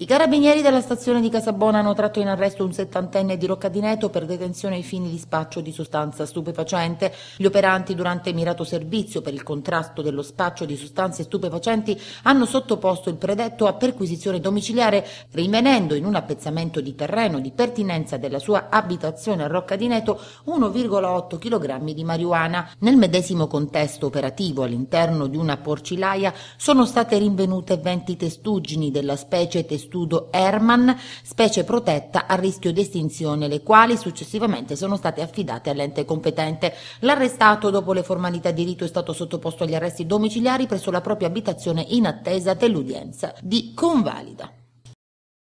I carabinieri della stazione di Casabona hanno tratto in arresto un settantenne di Roccadineto per detenzione ai fini di spaccio di sostanza stupefacente. Gli operanti durante mirato servizio per il contrasto dello spaccio di sostanze stupefacenti hanno sottoposto il predetto a perquisizione domiciliare, rinvenendo in un appezzamento di terreno di pertinenza della sua abitazione a Roccadineto 1,8 kg di marijuana. Nel medesimo contesto operativo all'interno di una porcilaia sono state rinvenute 20 testuggini della specie testuggini studio Herman, specie protetta a rischio di estinzione, le quali successivamente sono state affidate all'ente competente. L'arrestato, dopo le formalità di rito, è stato sottoposto agli arresti domiciliari presso la propria abitazione in attesa dell'udienza di convalida.